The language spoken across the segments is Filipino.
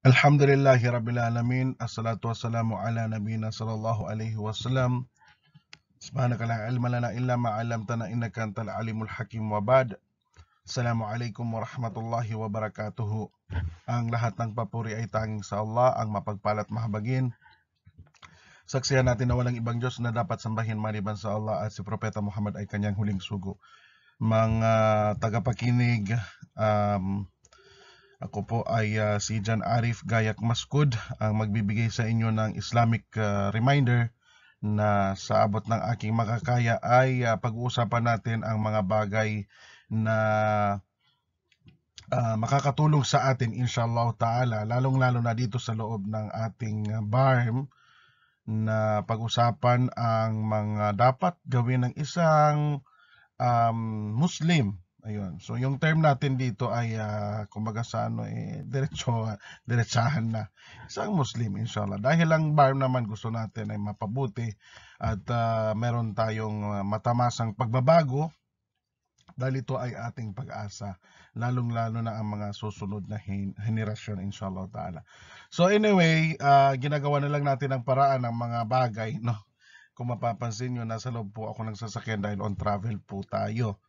Alhamdulillahi Rabbil Alamin Assalatu wassalamu ala nabina sallallahu alaihi wasallam Subhanaka la ilma lana illa ma'alamtana innaka antal alimul hakim wa ba'd Assalamualaikum warahmatullahi wabarakatuh Ang lahat ng papuri ay tanging sa Allah ang mapagpalat mahabagin Saksihan natin na walang ibang Diyos na dapat sambahin maliban sa Allah at si Propeta Muhammad ay kanyang huling sugo Mga tagapakinig um, ako po ay uh, si Jan Arif Gayak Maskud ang magbibigay sa inyo ng Islamic uh, reminder na sa abot ng aking makakaya ay uh, pag-uusapan natin ang mga bagay na uh, makakatulong sa atin inshallah ta'ala lalong-lalo na dito sa loob ng ating BARM na pag-usapan ang mga dapat gawin ng isang um, Muslim Ayun. So yung term natin dito ay uh, kumbaga sa ano eh diretso diretsahan na sa Muslim inshallah. Dahil lang bar naman gusto natin ay mapabuti at uh, meron tayong ah, matamasang pagbabago dahil ito ay ating pag-asa lalong-lalo na ang mga susunod na henerasyon inshallah taala. So anyway, uh, ginagawa na lang natin ang paraan ng mga bagay no. Kung mapapansin niyo nasa loob po ako ng sasakyan dahil on travel po tayo.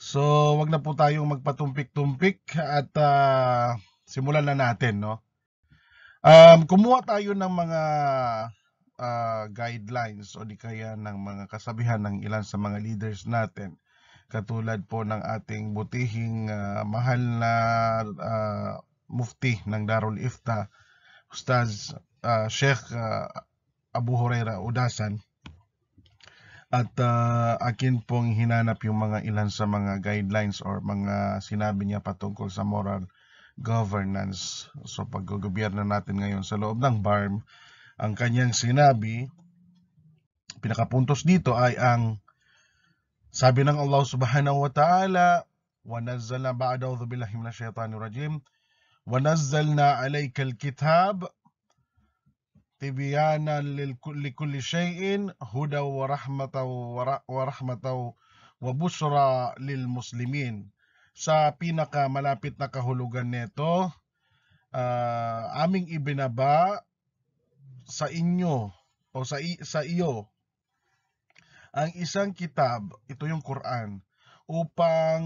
So, wag na po tayong magpatumpik-tumpik at uh, simulan na natin, no? Um, kumuha tayo ng mga uh, guidelines o di kaya ng mga kasabihan ng ilan sa mga leaders natin. Katulad po ng ating butihing uh, mahal na uh, mufti ng Darul Ifta, Ustaz uh, Sheikh uh, Abu Huraira Udasan at uh, akin pong hinanap yung mga ilan sa mga guidelines or mga sinabi niya patungkol sa moral governance. So paggogobyerno natin ngayon sa loob ng BARM, ang kanyang sinabi, pinakapuntos dito ay ang sabi ng Allah subhanahu wa ta'ala, وَنَزَّلْنَا بَعْدَ أَوْذُ بِاللَّهِ مِنَ الشَّيْطَانِ الرَّجِيمِ وَنَزَّلْنَا عَلَيْكَ الْكِتَابَ تبيانا لكل شيء هدى ورحمة ورحمة وبشرى للمسلمين sa pinakamalapit na kahulugan nito uh, aming ibinaba sa inyo o sa sa iyo ang isang kitab ito yung Quran upang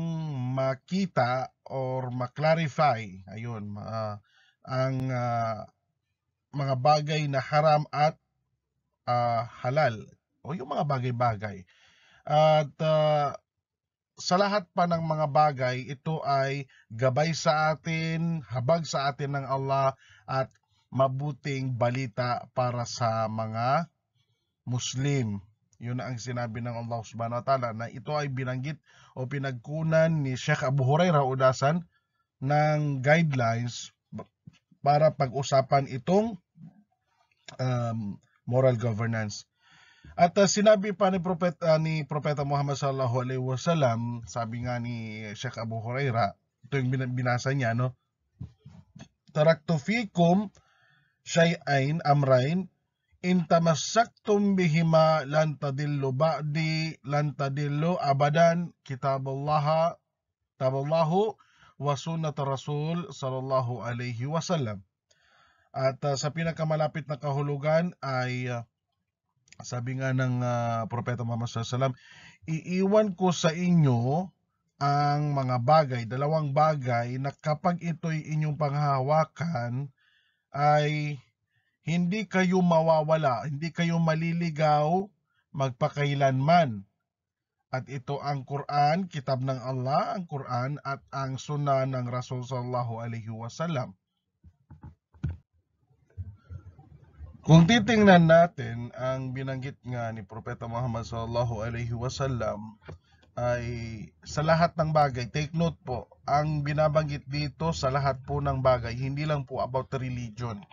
makita or maklarify ayun uh, ang uh, mga bagay na haram at uh, halal o yung mga bagay-bagay. At uh, sa lahat pa ng mga bagay, ito ay gabay sa atin, habag sa atin ng Allah at mabuting balita para sa mga Muslim. Yun ang sinabi ng Allah subhanahu wa ta'ala na ito ay binanggit o pinagkunan ni Sheikh Abu Hurairah Udasan ng guidelines para pag-usapan itong um, moral governance. At uh, sinabi pa ni propeta uh, ni propeta Muhammad sallallahu alaihi wasallam, sabi nga ni Sheikh Abu Huraira, ito yung binasa niya no. Taraktu fikum shay'ain amrain in tamassaktum bihima lan tadillu ba'di lan tadillu abadan kitabullah taballahu wa sunnat rasul sallallahu alaihi wasallam at uh, sa pinakamalapit na kahulugan ay uh, sabi nga ng uh, Propeta Muhammad SAW, iiwan ko sa inyo ang mga bagay, dalawang bagay na kapag ito'y inyong panghawakan ay hindi kayo mawawala, hindi kayo maliligaw magpakailanman. At ito ang Quran, kitab ng Allah, ang Quran at ang sunnah ng Rasul sallallahu alaihi wasallam. Kung titingnan natin ang binanggit nga ni Propeta Muhammad sallallahu alaihi wasallam ay sa lahat ng bagay, take note po, ang binabanggit dito sa lahat po ng bagay, hindi lang po about the religion.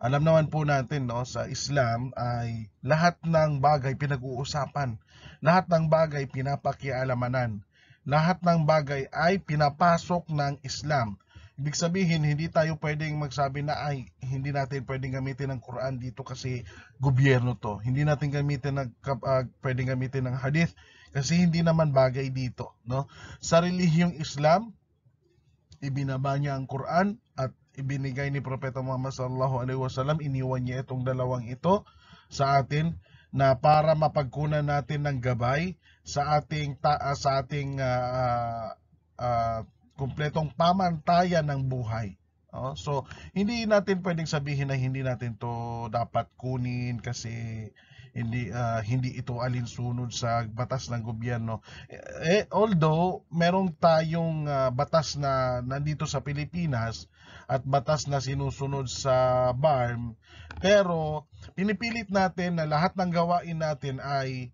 Alam naman po natin no, sa Islam ay lahat ng bagay pinag-uusapan. Lahat ng bagay pinapakialamanan. Lahat ng bagay ay pinapasok ng Islam. Ibig sabihin, hindi tayo pwedeng magsabi na ay hindi natin pwedeng gamitin ang Quran dito kasi gobyerno to. Hindi natin gamitin ng uh, ah, pwedeng gamitin ng hadith kasi hindi naman bagay dito, no? Sa relihiyong Islam, ibinaba niya ang Quran at ibinigay ni Propeta Muhammad sallallahu alaihi wasallam iniwan niya itong dalawang ito sa atin na para mapagkunan natin ng gabay sa ating ta- ah, sa ating uh, uh, kumpletong pamantayan ng buhay. Oh, so hindi natin pwedeng sabihin na hindi natin 'to dapat kunin kasi hindi uh, hindi ito alinsunod sa batas ng gobyerno. Eh, eh although meron tayong uh, batas na nandito sa Pilipinas at batas na sinusunod sa BARM, pero pinipilit natin na lahat ng gawain natin ay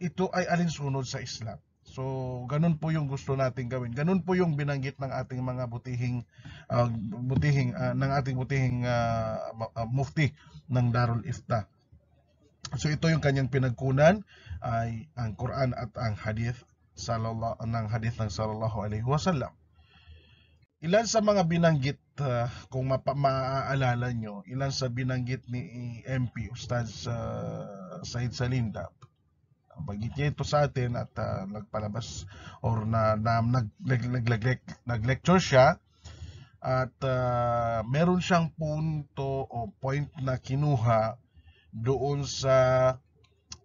ito ay alinsunod sa Islam. So, ganun po yung gusto nating gawin. Ganun po yung binanggit ng ating mga butihing uh, butihing uh, ng ating butihing uh, uh, mufti ng Darul Ifta. So, ito yung kanyang pinagkunan ay ang Quran at ang hadith sallallahu ng hadith ng sallallahu alaihi wasallam. Ilan sa mga binanggit uh, kung mapa, maaalala nyo, ilan sa binanggit ni MP Ustaz uh, Said Salinda pagbigay ito sa atin at uh, nagpalabas or na, na nag, nag, nag, nag, nag lecture siya at uh, meron siyang punto o point na kinuha doon sa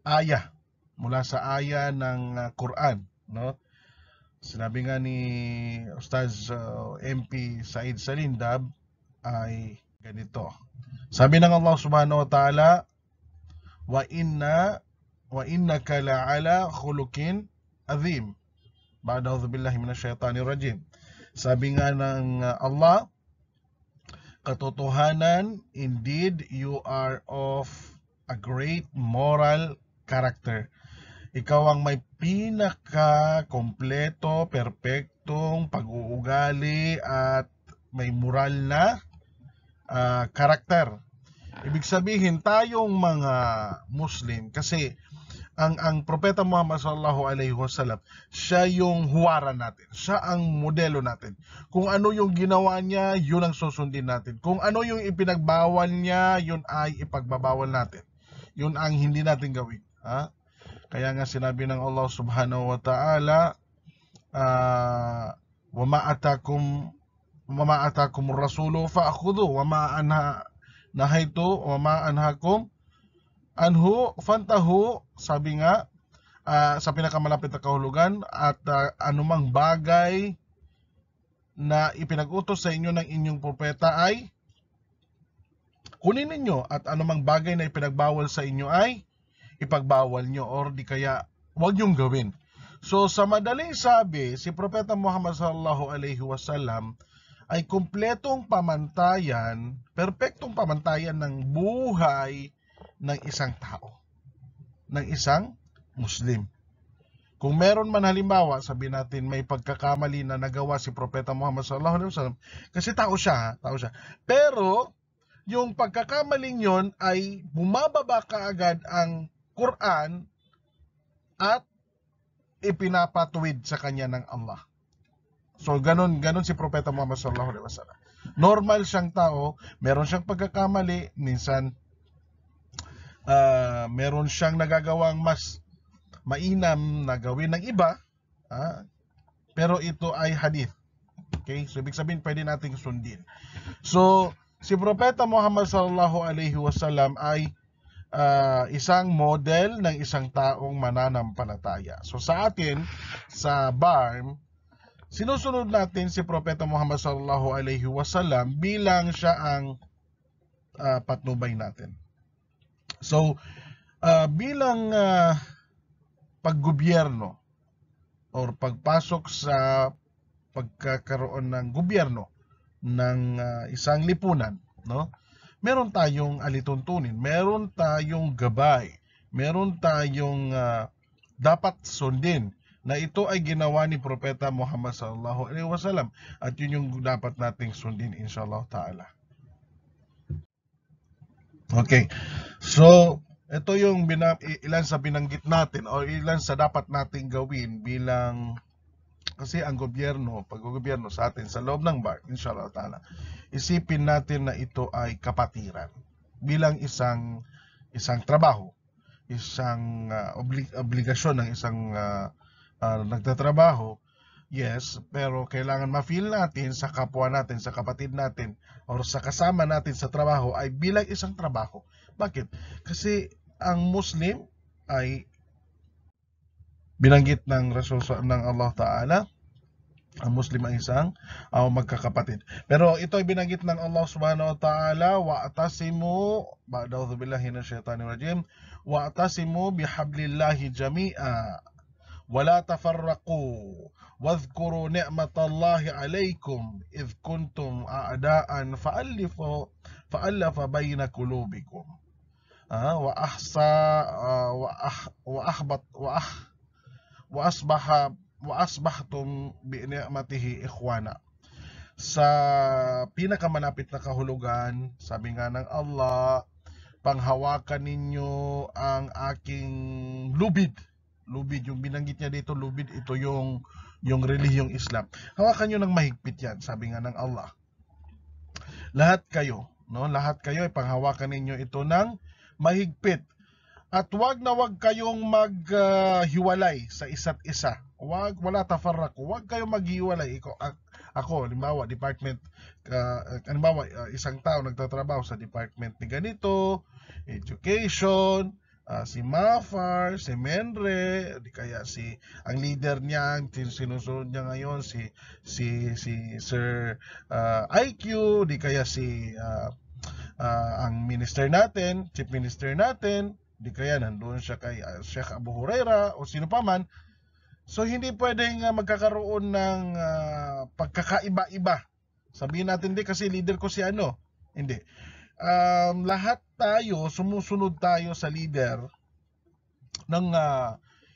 aya mula sa aya ng ah, Quran no sinabi nga ni Ustaz uh, MP Said Salindab ay ganito sabi ng Allah Subhanahu wa Ta'ala wa inna wa وإنك لعلى khuluqin azim. Ba'da'udhu billahi minash minasyaitanir rajim. Sabi nga ng uh, Allah, katotohanan, indeed you are of a great moral character. Ikaw ang may pinaka-kompleto, perpektong pag-uugali at may moral na uh, Ibig sabihin, tayong mga Muslim, kasi ang ang propeta Muhammad sallallahu alaihi wasallam, siya yung huwaran natin. Siya ang modelo natin. Kung ano yung ginawa niya, yun ang susundin natin. Kung ano yung ipinagbawal niya, yun ay ipagbabawal natin. Yun ang hindi natin gawin, ha? Kaya nga sinabi ng Allah subhanahu wa ta'ala, uh, wa ma atakum wa ma atakum rasulu fa'khudhu wa anha nahaytu wa anhakum Anhu, fantahu, sabi nga, uh, sa pinakamalapit na kahulugan, at uh, anumang bagay na ipinag-utos sa inyo ng inyong propeta ay kunin ninyo at anumang bagay na ipinagbawal sa inyo ay ipagbawal nyo or di kaya wag nyong gawin. So sa madaling sabi, si Propeta Muhammad sallallahu alaihi wasallam ay kumpletong pamantayan, perpektong pamantayan ng buhay ng isang tao, ng isang Muslim. Kung meron man halimbawa, sabi natin may pagkakamali na nagawa si Propeta Muhammad sallallahu alaihi wasallam kasi tao siya, tao siya. Pero yung pagkakamaling yon ay bumababa kaagad ang Quran at ipinapatuwid sa kanya ng Allah. So ganun ganun si Propeta Muhammad sallallahu alaihi wasallam. Normal siyang tao, meron siyang pagkakamali, minsan uh, meron siyang nagagawang mas mainam na gawin ng iba ah, pero ito ay hadith okay so ibig sabihin pwede nating sundin so si propeta Muhammad sallallahu alaihi wasallam ay uh, isang model ng isang taong mananampalataya so sa atin sa BARM sinusunod natin si propeta Muhammad sallallahu alaihi wasallam bilang siya ang uh, patnubay natin So, uh, bilang uh, paggobyerno or pagpasok sa pagkakaroon ng gobyerno ng uh, isang lipunan, no? Meron tayong alituntunin, meron tayong gabay, meron tayong uh, dapat sundin na ito ay ginawa ni Propeta Muhammad sallallahu alaihi wasallam at yun yung dapat nating sundin inshallah taala. Okay. So, ito yung binab- ilan sa binanggit natin o ilan sa dapat nating gawin bilang kasi ang gobyerno, paggogobyerno sa atin sa loob ng bar, inshallah ta'ala, isipin natin na ito ay kapatiran bilang isang isang trabaho, isang uh, ah, oblig- obligasyon ng isang uh, uh, nagtatrabaho Yes, pero kailangan ma-feel natin sa kapwa natin, sa kapatid natin, or sa kasama natin sa trabaho ay bilang isang trabaho. Bakit? Kasi ang Muslim ay binanggit ng Rasul ng Allah Ta'ala, ang Muslim ay isang uh, magkakapatid. Pero ito ay binanggit ng Allah Subhanahu wa Ta'ala, wa'tasimu ba'daudhu billahi minash shaitani rajim, wa'tasimu bihablillahi jami'a ولا تفرقوا واذكروا نعمة الله عليكم إذ كنتم أعداء فألف فألف بين قلوبكم وأحصى وأح وأحبط وأح وأصبح وأصبحتم بنعمته إخوانا sa pinakamalapit na kahulugan, sabi nga ng Allah, panghawakan ninyo ang aking lubid lubid. Yung binanggit niya dito, lubid, ito yung, yung relihiyong Islam. Hawakan niyo ng mahigpit yan, sabi nga ng Allah. Lahat kayo, no? lahat kayo, ay panghawakan ninyo ito ng mahigpit. At wag na wag kayong maghiwalay uh, sa isa't isa. Wag, wala tafarrak. Wag kayong maghiwalay. Ako, ako, halimbawa, department, uh, halimbawa, uh, isang tao nagtatrabaho sa department ni ganito, education, uh, si Mafar, si Menre, di kaya si ang leader niya, ang sinusunod niya ngayon si si si Sir uh, ah, IQ, di kaya si uh, uh, ang minister natin, chief minister natin, di kaya nandoon siya kay uh, Sheikh Abu Huraira o sino pa man. So hindi pwedeng uh, magkakaroon ng uh, pagkakaiba-iba. Sabihin natin di kasi leader ko si ano. Hindi. Um, lahat tayo, sumusunod tayo sa leader ng uh,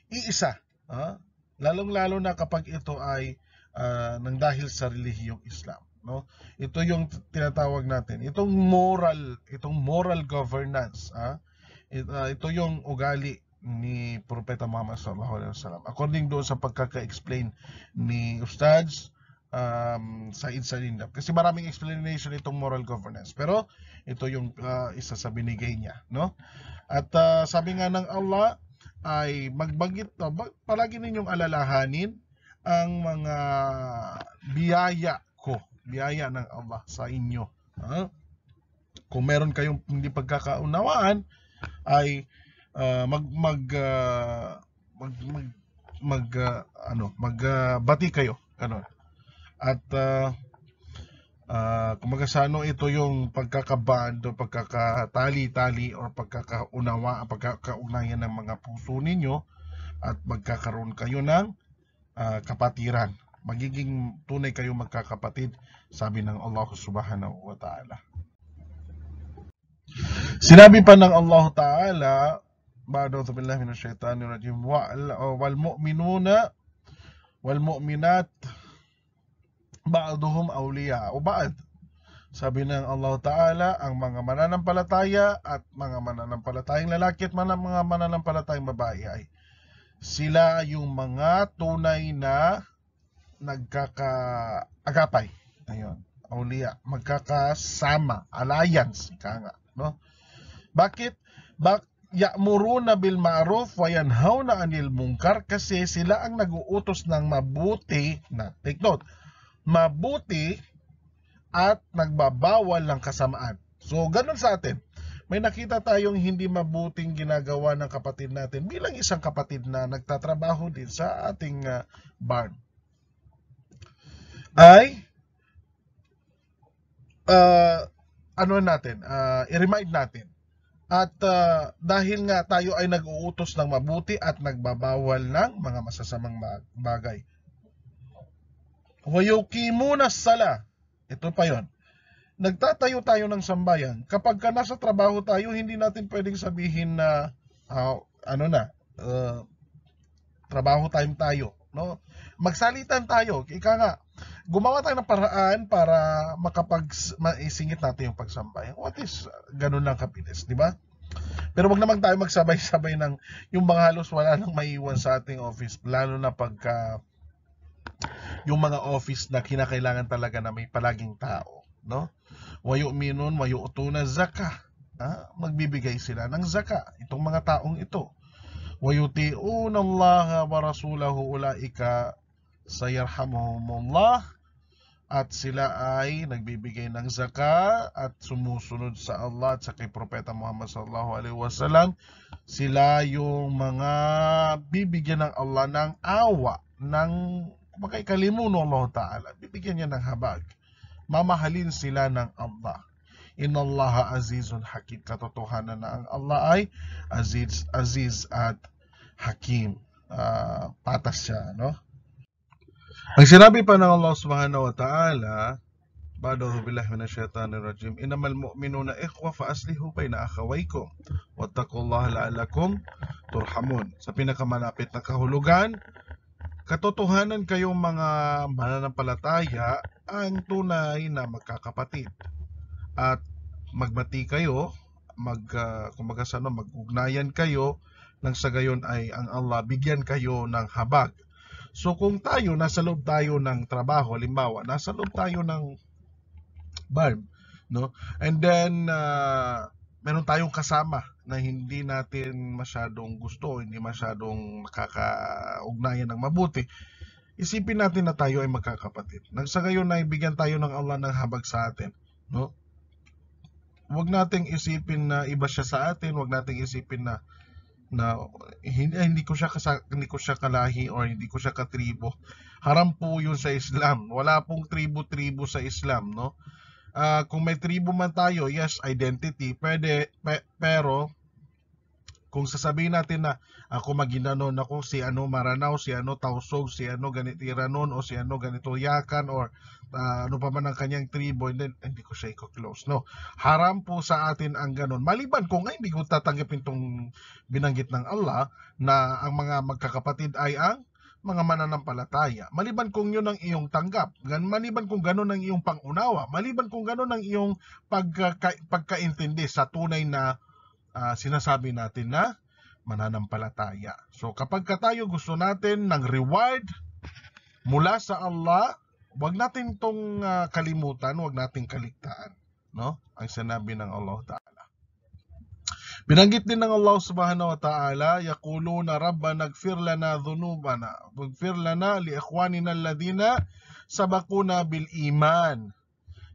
iisa. Uh, Lalong-lalo na kapag ito ay uh, nang dahil sa relihiyong Islam. No? Ito yung tinatawag natin. Itong moral, itong moral governance. Ah, uh, ito yung ugali ni Propeta Muhammad sallallahu alaihi wasallam. According doon sa pagkaka-explain ni Ustads um, sa Inside Indap. Kasi maraming explanation itong moral governance. Pero ito yung uh, isa sa binigay niya. No? At uh, sabi nga ng Allah ay magbagit, no, palagi ninyong alalahanin ang mga biyaya ko. Biyaya ng Allah sa inyo. Huh? Kung meron kayong hindi pagkakaunawaan ay uh, mag mag, uh, mag mag mag uh, ano magbati uh, kayo ganun at uh, uh, sa ano ito yung pagkakaband o pagkakatali-tali or pagkakaunawa, pagkakaugnayan ng mga puso ninyo at magkakaroon kayo ng uh, kapatiran. Magiging tunay kayo magkakapatid, sabi ng Allah subhanahu wa ta'ala. Sinabi pa ng Allah ta'ala, Ba'da'udhu billahi minash shaitanir rajim, wal mu'minuna wal mu'minat ba'duhum awliya o ba'd. Sabi ng Allah Ta'ala, ang mga mananampalataya at mga mananampalatayang lalaki at mga mananampalatayang babae ay sila yung mga tunay na nagkakaagapay. Ayun, awliya, magkakasama, alliance, ika nga, no? Bakit? Bak ya'muruna bil ma'ruf wa yanhauna 'anil munkar kasi sila ang nag-uutos ng mabuti na take note mabuti at nagbabawal ng kasamaan. So, ganun sa atin. May nakita tayong hindi mabuting ginagawa ng kapatid natin bilang isang kapatid na nagtatrabaho din sa ating uh, barn. Ay, uh, ano natin, uh, i-remind natin. At uh, dahil nga tayo ay nag-uutos ng mabuti at nagbabawal ng mga masasamang bagay muna sala. Ito pa yon. Nagtatayo tayo ng sambayan. Kapag ka nasa trabaho tayo, hindi natin pwedeng sabihin na uh, ano na, uh, trabaho time tayo, no? Magsalitan tayo. Ika nga, gumawa tayo ng paraan para makapag maisingit natin yung pagsambay. What is uh, ganun lang kapilis, di ba? Pero wag naman tayo magsabay-sabay ng yung mga halos wala nang maiiwan sa ating office lalo na pagka yung mga office na kinakailangan talaga na may palaging tao, no? Wayo minun, wayo utuna zaka. Ha? Magbibigay sila ng zaka itong mga taong ito. Wayuti'un Allah wa rasulahu ulaika sayarhamuhumullah at sila ay nagbibigay ng zaka at sumusunod sa Allah at sa kay Propeta Muhammad sallallahu alaihi wasallam sila yung mga bibigyan ng Allah ng awa ng Kumbaga ikalimuno Allah Ta'ala, bibigyan niya ng habag. Mamahalin sila ng Allah. Inna Allah azizun hakim. Katotohanan na ang Allah ay aziz, aziz at hakim. Uh, patas siya, no? Ang sinabi pa ng Allah Subhanahu wa Ta'ala, Ba'dahu billahi minash rajim. Innamal mu'minuna ikhwa fa aslihu bayna akhawaykum wattaqullaha la'allakum turhamun. Sa pinakamalapit na kahulugan, Katotohanan kayong mga mananampalataya ang tunay na magkakapatid. At magmati kayo, mag, uh, kumbaga sa ano, magugnayan kayo nang sa gayon ay ang Allah bigyan kayo ng habag. So kung tayo, nasa loob tayo ng trabaho, halimbawa, nasa loob tayo ng barb, no? And then, uh, meron tayong kasama na hindi natin masyadong gusto, hindi masyadong nakakaugnayan ng mabuti, isipin natin na tayo ay magkakapatid. Nagsagayon na ibigyan tayo ng Allah ng habag sa atin. No? Huwag nating isipin na iba siya sa atin, huwag nating isipin na na hindi, hindi ko siya kasa, hindi ko siya kalahi or hindi ko siya katribo. Haram po 'yun sa Islam. Wala pong tribo-tribo sa Islam, no? uh, kung may tribo man tayo, yes, identity, pwede, pe, pero kung sasabihin natin na ako maginanon ako si ano Maranao, si ano Tausog, si ano ganito Iranon o si ano ganito Yakan or uh, ano pa man ang kanyang tribo and then hindi ko siya i-close. No. Haram po sa atin ang ganon. Maliban kung ay hindi ko tatanggapin tong binanggit ng Allah na ang mga magkakapatid ay ang mga mananampalataya. Maliban kung yun ang iyong tanggap, maliban kung ganun ang iyong pangunawa, maliban kung ganun ang iyong pagka, pagkaintindi sa tunay na uh, sinasabi natin na mananampalataya. So kapag ka tayo gusto natin ng reward mula sa Allah, wag natin tong uh, kalimutan, wag nating kaligtaan, no? Ang sinabi ng Allah Ta'ala. Binanggit din ng Allah subhanahu wa ta'ala, Yakuluna Rabbana gfir lana dhunubana, gfir lana li ikhwanina alladhina sabakuna bil iman.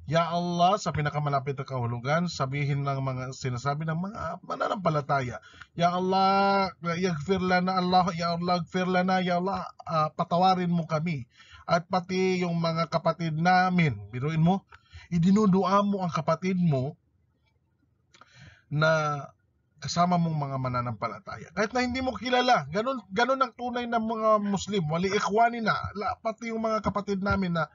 Ya Allah, sa pinakamalapit na kahulugan, sabihin ng mga sinasabi ng mga mananampalataya. Ya Allah, yagfir lana Allah, ya Allah, yagfir lana, ya Allah, uh, patawarin mo kami. At pati yung mga kapatid namin, biruin mo, idinudua mo ang kapatid mo na kasama mong mga mananampalataya. Kahit na hindi mo kilala, ganun, ganun ang tunay ng mga Muslim. Wali ikwani na, pati yung mga kapatid namin na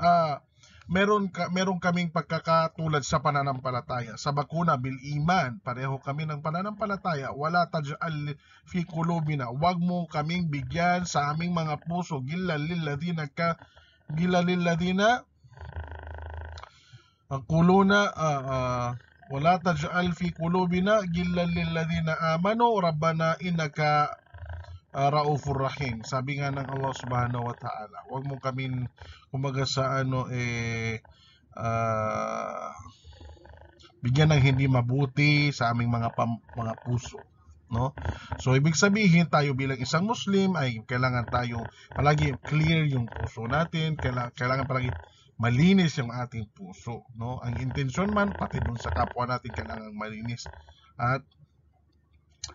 uh, meron, ka, meron kaming pagkakatulad sa pananampalataya. Sa bakuna, bil iman, pareho kami ng pananampalataya. Wala taj'al fi kulubina. Huwag mo kaming bigyan sa aming mga puso. Gila liladina ka, gila liladina, ang kuluna, uh, uh, ولا تجعل في قلوبنا غلا للذين آمنوا ربنا إنك رؤوف rahim sabi nga ng Allah subhanahu wa ta'ala wag mo kaming kumaga sa ano eh uh, bigyan ng hindi mabuti sa aming mga pam, mga puso no so ibig sabihin tayo bilang isang muslim ay kailangan tayo palagi clear yung puso natin kailangan, kailangan palagi malinis yung ating puso, no? Ang intensyon man pati dun sa kapwa natin kailangan malinis. At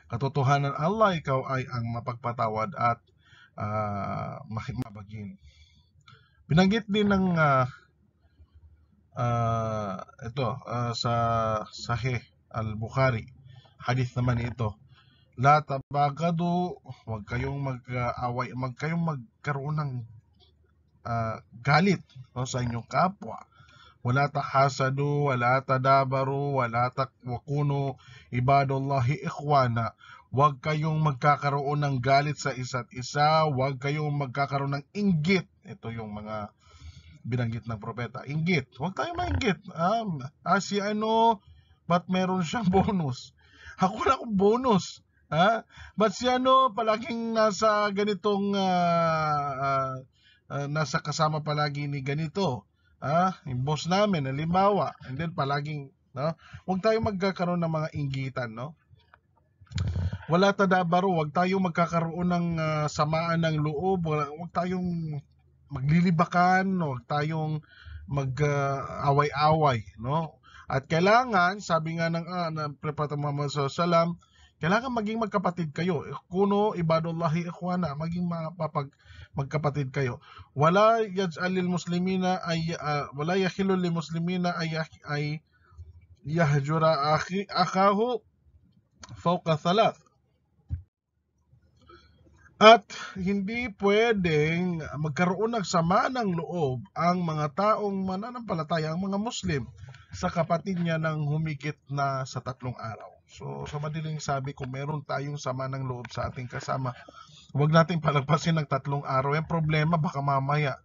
katotohanan Allah, ikaw ay ang mapagpatawad at uh, mabagin. Binanggit din ng uh, uh, ito uh, sa Sahih al-Bukhari. Hadith naman ito. La tabagado, wag kayong mag-away, uh, wag kayong magkaroon ng Ah, galit no, sa inyong kapwa. Wala ta hasadu, wala ta dabaru, wala ta wakuno, ibadullahi ikhwana. Huwag kayong magkakaroon ng galit sa isa't isa, huwag kayong magkakaroon ng inggit. Ito yung mga binanggit ng propeta. Inggit. Huwag tayong maingit. Um, ah, si ano, ba't meron siyang bonus? Ako wala akong bonus. Ha? Ba't si ano, palaging nasa ganitong uh, uh, Ah, nasa kasama palagi ni ganito, ah, yung boss namin, halimbawa, and then palaging, no? Huwag tayong magkakaroon ng mga inggitan, no? Wala tadabaro, huwag tayong magkakaroon ng uh, samaan ng loob, huwag tayong maglilibakan, huwag tayong mag-away-away, ah, uh, no? At kailangan, sabi nga ng, uh, ng Prepata Salam, Sallam, kailangan maging magkapatid kayo. Kuno ibadullahi ikhwana, maging mapapag magkapatid kayo. Wala yaj'alil muslimina ay uh, wala yahilu lil muslimina ay ay yahjura akhi akahu fawqa thalath. At hindi pwedeng magkaroon ng sama ng loob ang mga taong mananampalataya, ang mga Muslim, sa kapatid niya ng humigit na sa tatlong araw. So sa madaling sabi, kung meron tayong sama ng loob sa ating kasama, huwag natin palagpasin ng tatlong araw. Yung problema, baka mamaya,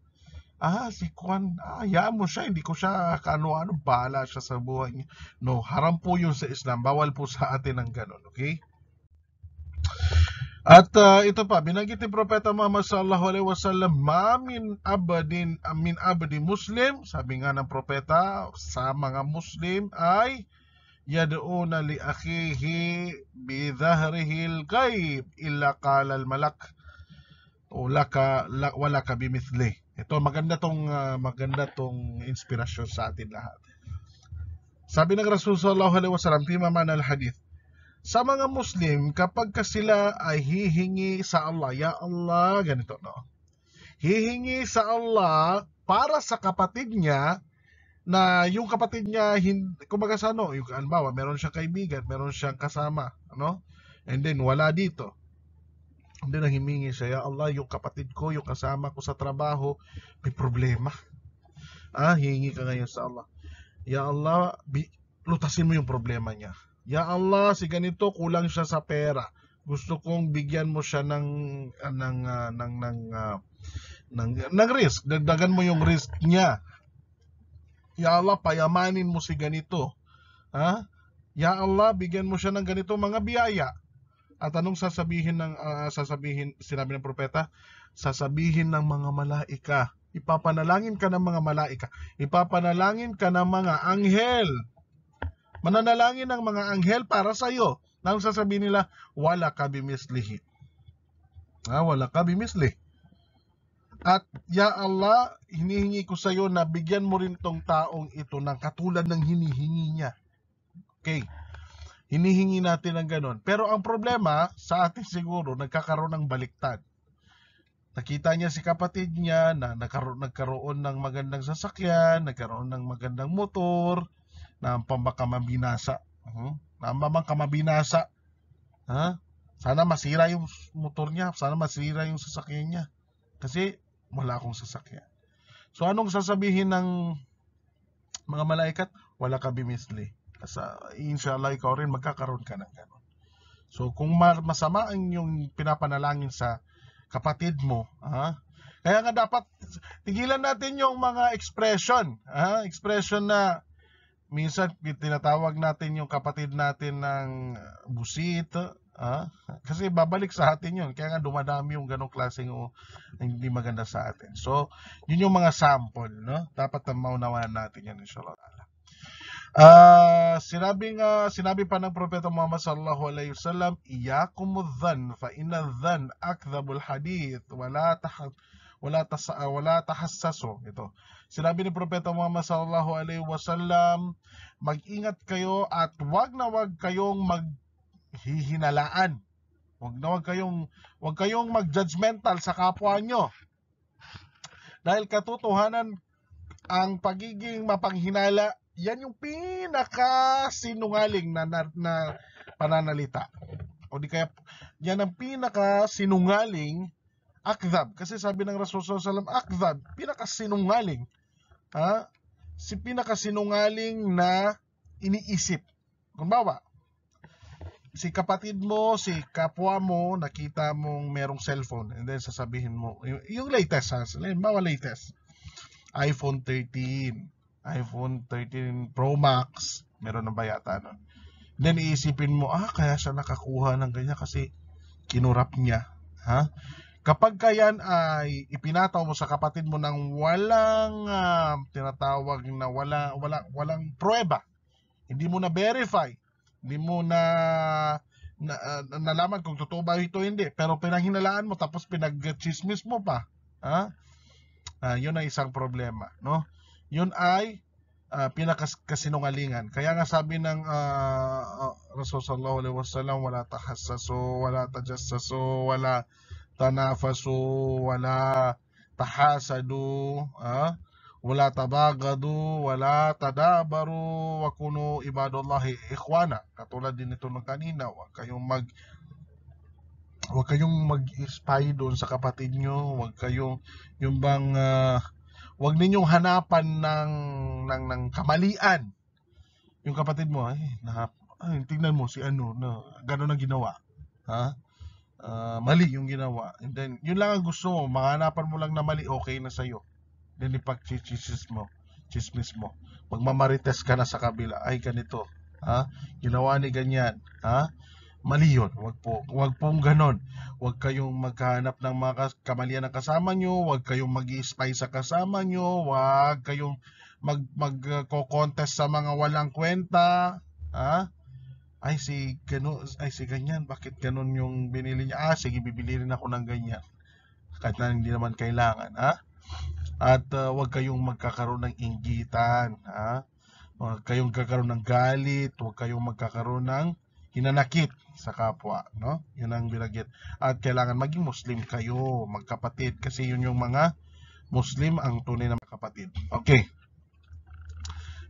ah, si Juan, ah, hayaan mo siya, hindi ko siya kaano-ano, bahala siya sa buhay niya. No, haram po yun sa Islam. Bawal po sa atin ang ganun, okay? At uh, ito pa, binanggit ni Propeta Muhammad sallallahu alaihi wasallam, "Mamin abadin amin abadi muslim," sabi nga ng propeta, sa mga muslim ay li akhihi bi يدعون لأخيه بظهره الغيب إلا قال الملك لك wala ka bimithli. Ito maganda tong uh, maganda tong inspirasyon sa atin lahat. Sabi ng Rasul sallallahu alaihi wasallam fi maman al hadith. Sa mga Muslim kapag ka sila ay hihingi sa Allah, ya Allah ganito no. Hihingi sa Allah para sa kapatid niya na yung kapatid niya hindi kumbaga sa ano yung halimbawa meron siyang kaibigan meron siyang kasama ano and then wala dito and then nanghimingi siya ya Allah yung kapatid ko yung kasama ko sa trabaho may problema ah hihingi ka ngayon sa Allah ya Allah bi, lutasin mo yung problema niya ya Allah si ganito kulang siya sa pera gusto kong bigyan mo siya ng uh, ng uh, ng ng uh, ng, ng risk dagdagan mo yung risk niya Ya Allah, payamanin mo si ganito. Ha? Ya Allah, bigyan mo siya ng ganito mga biyaya. At anong sasabihin ng uh, sasabihin sinabi ng propeta? Sasabihin ng mga malaika. Ipapanalangin ka ng mga malaika. Ipapanalangin ka ng mga anghel. Mananalangin ng mga anghel para sa iyo. Nang sasabihin nila, wala ka bimislihi. Ah, wala ka bimislihi. At ya Allah, hinihingi ko sa iyo na bigyan mo rin tong taong ito ng katulad ng hinihingi niya. Okay. Hinihingi natin ng ganun. Pero ang problema sa atin siguro, nagkakaroon ng baliktad. Nakita niya si kapatid niya na nagkaroon, nagkaroon ng magandang sasakyan, nagkaroon ng magandang motor, na pambakamabinasa. Uh-huh. Hmm? Na pambakamabinasa. Ha? Sana masira yung motor niya, sana masira yung sasakyan niya. Kasi mula akong sasakyan. So anong sasabihin ng mga malaikat? Wala ka bimisli. Sa, inshallah, ikaw rin magkakaroon ka ng ganun. So kung masama ang yung pinapanalangin sa kapatid mo, ha? Ah, kaya nga dapat tigilan natin yung mga expression, ha? Ah, expression na minsan tinatawag natin yung kapatid natin ng busit, Ah, kasi babalik sa atin yun. Kaya nga dumadami yung ganong klaseng o, oh, hindi maganda sa atin. So, yun yung mga sample. No? Dapat na maunawaan natin yan, inshallah. Uh, sinabi nga sinabi pa ng propeta Muhammad sallallahu alaihi wasallam iyakum dhan fa inna dhan akdhabul hadith wala tahat wala tas ah, wala tahassaso ito sinabi ni propeta Muhammad sallallahu alaihi wasallam mag-ingat kayo at wag na wag kayong mag hihinalaan. Huwag na huwag kayong, huwag kayong mag-judgmental sa kapwa nyo. Dahil katotohanan, ang pagiging mapanghinala, yan yung pinaka sinungaling na, na, na pananalita. O di kaya, yan ang pinaka sinungaling akdab. Kasi sabi ng Rasul Sallam, akdab, pinaka sinungaling. Ha? Si pinaka sinungaling na iniisip. Kumbawa, si kapatid mo, si kapwa mo, nakita mong merong cellphone and then sasabihin mo, yung latest ha, halimbawa latest, iPhone 13, iPhone 13 Pro Max, meron na ba yata nun? then iisipin mo, ah, kaya siya nakakuha ng ganyan kasi kinurap niya. Ha? Kapag kayan ay ipinataw mo sa kapatid mo ng walang uh, tinatawag na wala, wala, walang prueba, hindi mo na verify, hindi mo na, na, na nalaman kung totoo ba ito hindi. Pero pinanghinalaan mo tapos pinagchismis mo pa. Ha? Uh, yun ay isang problema. No? Yun ay uh, pinakasinungalingan. Kaya nga sabi ng uh, Rasul sallallahu alaihi wasallam wala tahassasu, wala tajassasu, wala tanafasu, wala tahasadu, ha? Uh, wala tabagadu, wala tadabaru, wa kunu ibadullahi ikhwana. Katulad din ito ng kanina, wag kayong mag wag kayong mag-spy doon sa kapatid nyo, wag kayong yung bang uh, wag ninyong hanapan ng ng ng kamalian. Yung kapatid mo, ay, nahap, ay tingnan mo si ano na gano'n ang ginawa. Ha? Uh, mali yung ginawa. And then, yun lang ang gusto mo. Mahanapan mo lang na mali, okay na sa'yo lilipag-chismis mo, chismis mo. Magmamarites ka na sa kabila, ay ganito, ha? Ginawa ni ganyan, ha? Mali yun. wag po, huwag pong ganon. wag kayong maghanap ng mga kamalian ng kasama nyo. wag kayong mag spy sa kasama nyo. wag kayong mag magko-contest sa mga walang kwenta. Ha? Ay si gano, ay si ganyan. Bakit ganon yung binili niya? Ah, sige, bibili rin ako ng ganyan. Kahit na hindi naman kailangan, ha? At uh, huwag kayong magkakaroon ng inggitan, ha? Huwag kayong kakaroon ng galit, huwag kayong magkakaroon ng hinanakit sa kapwa, no? Yun ang binagit. At kailangan maging Muslim kayo, magkapatid, kasi yun yung mga Muslim ang tunay na kapatid. Okay.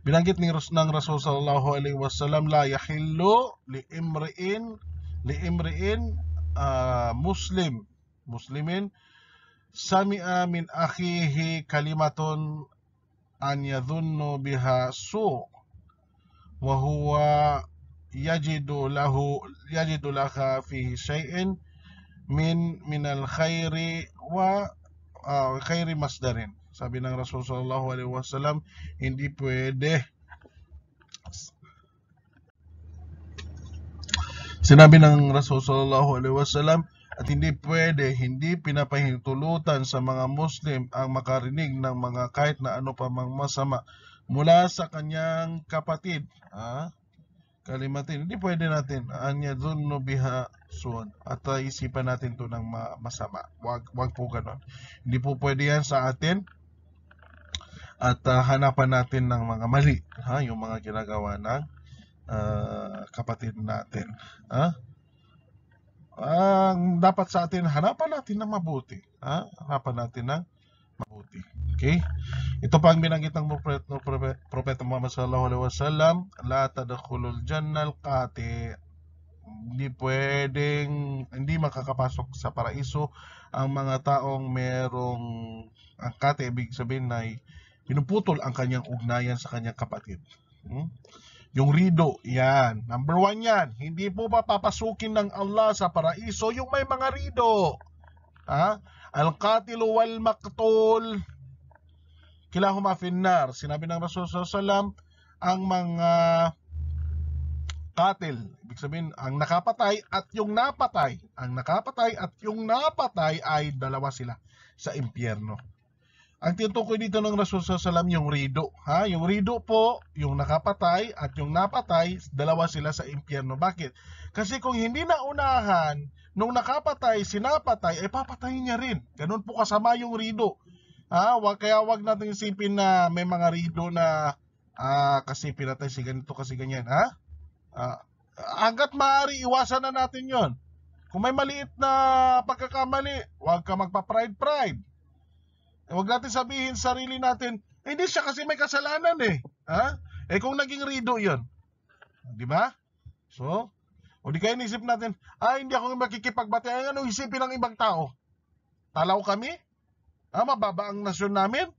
Binanggit ni Ras ng Rasul sallallahu alaihi wasallam la yahillu li imri'in li imri'in uh, Muslim Muslimin sami'a min akhihi kalimatun an yadhunnu biha su' wa huwa yajidu lahu yajidu laha fihi shay'in min min al khairi wa uh, khairi masdarin sabi ng Rasul sallallahu alaihi wasallam hindi pwede Sinabi ng Rasul sallallahu alaihi wasallam at hindi pwede, hindi pinapahintulutan sa mga Muslim ang makarinig ng mga kahit na ano pa mang masama mula sa kanyang kapatid. Ha? Kalimatin, hindi pwede natin. Anya dun no biha soon. At uh, isipan natin to ng masama. Wag, wag po ganon. Hindi po pwede yan sa atin. At uh, hanapan natin ng mga mali. Ha? Yung mga ginagawa ng uh, kapatid natin. Ha? ang dapat sa atin, hanapan natin ng mabuti. Ha? Hanapan natin ng mabuti. Okay? Ito pa ang binanggit ng propet, no, Prophet, Propeta Muhammad sallallahu alaihi wasallam, la tadkhulul jannal qati. Hindi pwedeng hindi makakapasok sa paraiso ang mga taong merong ang kate ibig sabihin na pinuputol ang kanyang ugnayan sa kanyang kapatid. Hmm? Yung rido, yan. Number one yan. Hindi po papasukin ng Allah sa paraiso yung may mga rido. Ha? Al-qatilu wal maktul. Kilahuma finnar. Sinabi ng Rasul Sallam, ang mga katil, ibig sabihin, ang nakapatay at yung napatay. Ang nakapatay at yung napatay ay dalawa sila sa impyerno. Ang tinutukoy dito ng Rasul sa Salam yung rido. Ha? Yung rido po, yung nakapatay at yung napatay, dalawa sila sa impyerno. Bakit? Kasi kung hindi naunahan, nung nakapatay, sinapatay, ay eh, papatayin niya rin. Ganun po kasama yung rido. Ha? Wag, kaya wag natin isipin na may mga rido na ah, kasi pinatay si ganito, kasi ganyan. Ha? Ah, hanggat maaari, iwasan na natin yon. Kung may maliit na pagkakamali, huwag ka magpa-pride-pride. Huwag eh, natin sabihin sarili natin, eh, hindi siya kasi may kasalanan eh. Ha? Eh kung naging rido yon, Di ba? So, o di kaya nisip natin, ah, hindi ako makikipagbati. Ay, ano isipin ng ibang tao? Talaw kami? Ah, mababa ang nasyon namin?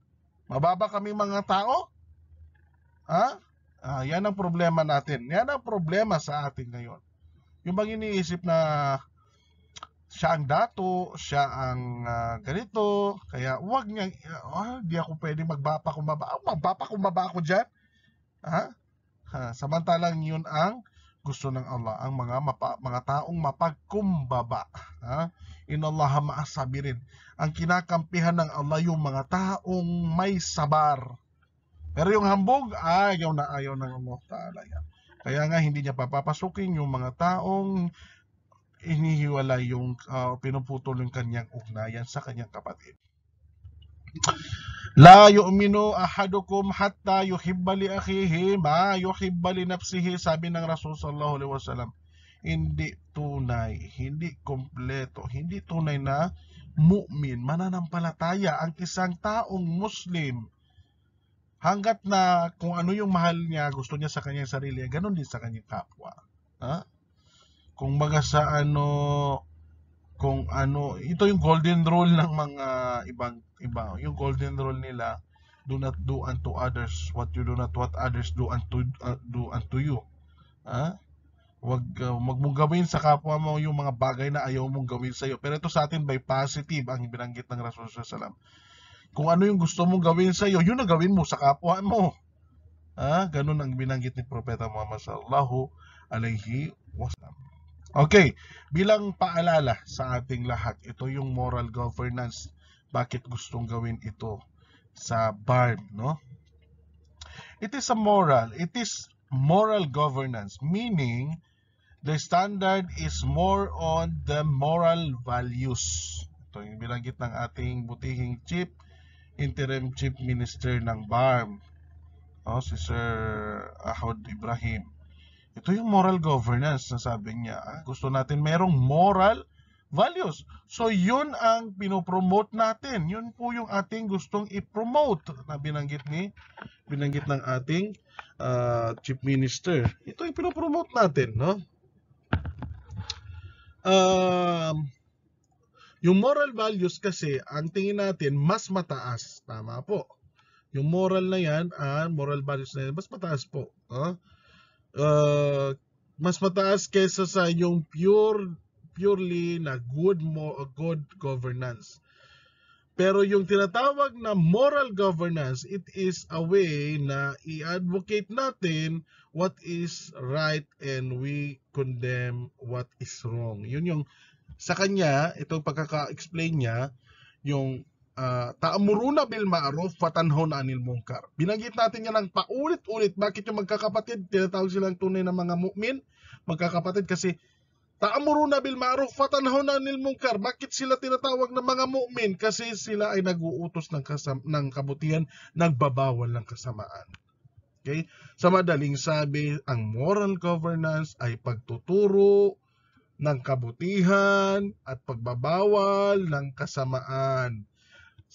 Mababa kami mga tao? Ha? Ah, yan ang problema natin. Yan ang problema sa atin ngayon. Yung bang iniisip na siya ang dato, siya ang uh, ganito, kaya wag niya, oh, di ako pwede magbapa kumbaba. Oh, magbapa kumbaba ako dyan. Ha? ha? Samantalang yun ang gusto ng Allah, ang mga mapa, mga taong mapagkumbaba. Ha? Inallaha maasabirin. Ang kinakampihan ng Allah yung mga taong may sabar. Pero yung hambog, ah, ayaw na ayaw ng Allah Ta'ala yan. Kaya nga hindi niya papapasukin yung mga taong inihiwala yung uh, pinuputol yung kanyang ugnayan sa kanyang kapatid. La yu'minu ahadukum hatta yuhibbali akhihi ma yuhibbali nafsihi sabi ng Rasul sallallahu alaihi wasallam hindi tunay hindi kompleto hindi tunay na mu'min mananampalataya ang isang taong muslim hanggat na kung ano yung mahal niya gusto niya sa kanyang sarili ganun din sa kanyang kapwa ha ah? kung baga sa ano kung ano ito yung golden rule ng mga ibang iba yung golden rule nila do not do unto others what you do not what others do unto uh, do unto you ha wag uh, wag mong gawin sa kapwa mo yung mga bagay na ayaw mong gawin sa iyo pero ito sa atin by positive ang binanggit ng Rasul sallam kung ano yung gusto mong gawin sa iyo yun ang gawin mo sa kapwa mo ha ganun ang binanggit ni propeta Muhammad sallallahu alaihi wasallam Okay, bilang paalala sa ating lahat, ito yung moral governance. Bakit gustong gawin ito sa BARM, no? It is a moral, it is moral governance, meaning the standard is more on the moral values. Ito yung binanggit ng ating butihing chief, interim chief minister ng BARM, oh, si Sir Ahod Ibrahim. Ito yung moral governance na sabi niya. Gusto natin merong moral values. So yun ang pinopromote natin. Yun po yung ating gustong i-promote na binanggit ni binanggit ng ating uh, chief minister. Ito yung pinopromote natin, no? Um, yung moral values kasi ang tingin natin mas mataas, tama po. Yung moral na yan, ah, moral values na yan, mas mataas po. Huh? uh, mas mataas kaysa sa yung pure purely na good mo good governance. Pero yung tinatawag na moral governance, it is a way na i-advocate natin what is right and we condemn what is wrong. Yun yung sa kanya, itong pagkaka-explain niya, yung uh, ah, ta'muruna bil ma'ruf fatanhuna 'anil munkar. Binanggit natin 'yan ng paulit-ulit bakit yung magkakapatid tinatawag silang tunay na mga mukmin, magkakapatid kasi ta'muruna bil ma'ruf fatanhuna 'anil munkar. Bakit sila tinatawag na mga mukmin? Kasi sila ay naguutos ng kasam ng kabutihan, nagbabawal ng kasamaan. Okay? Sa madaling sabi, ang moral governance ay pagtuturo ng kabutihan at pagbabawal ng kasamaan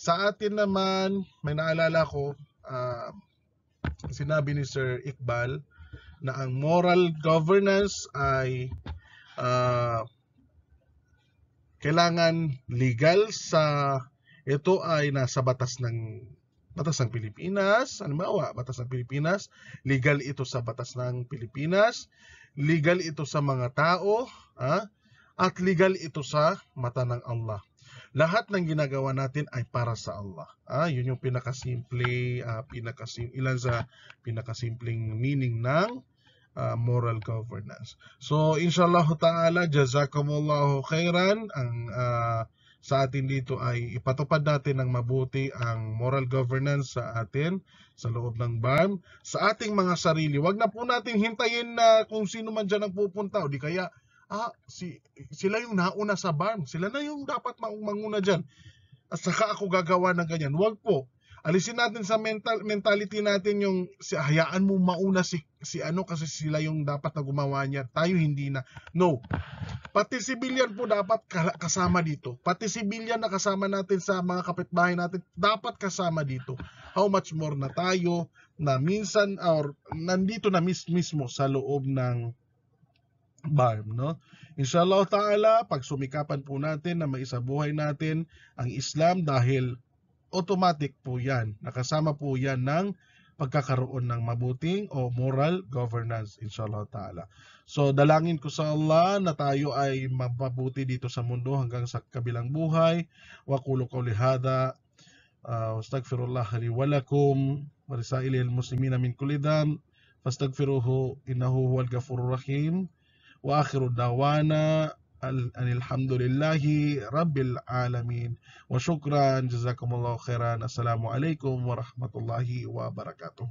sa atin naman, may naalala ko, uh, sinabi ni Sir Iqbal na ang moral governance ay uh, kailangan legal sa ito ay nasa batas ng batas ng Pilipinas, ano ba? batas ng Pilipinas, legal ito sa batas ng Pilipinas, legal ito sa mga tao, ha? Ah, at legal ito sa mata ng Allah. Lahat ng ginagawa natin ay para sa Allah. Ah, yun yung pinakasimple, uh, pinakasim ilan sa pinakasimpleng meaning ng uh, moral governance. So, inshallah ta'ala, jazakumullahu khairan. Ang uh, sa atin dito ay ipatupad natin ng mabuti ang moral governance sa atin sa loob ng BAM, sa ating mga sarili. Wag na po natin hintayin na kung sino man dyan ang pupunta o di kaya Ah, si, sila yung nauna sa barn. Sila na yung dapat manguna dyan. At saka ako gagawa ng ganyan. Huwag po. Alisin natin sa mental mentality natin yung si hayaan mo mauna si si ano kasi sila yung dapat na gumawa niya. Tayo hindi na. No. Pati civilian po dapat kasama dito. Pati civilian na kasama natin sa mga kapitbahay natin dapat kasama dito. How much more na tayo na minsan or nandito na mismo sa loob ng barm. No? Inshallah ta'ala, pag sumikapan po natin na maisabuhay natin ang Islam dahil automatic po yan. Nakasama po yan ng pagkakaroon ng mabuting o moral governance inshallah ta'ala. So dalangin ko sa Allah na tayo ay mapabuti dito sa mundo hanggang sa kabilang buhay. Wa qulu qawli hadha uh, astaghfirullah li walakum. lakum wa lisailil muslimina min kulli fastaghfiruhu innahu huwal gafurur rahim. واخر دعوانا أن الحمد لله رب العالمين وشكرا جزاكم الله خيرا السلام عليكم ورحمه الله وبركاته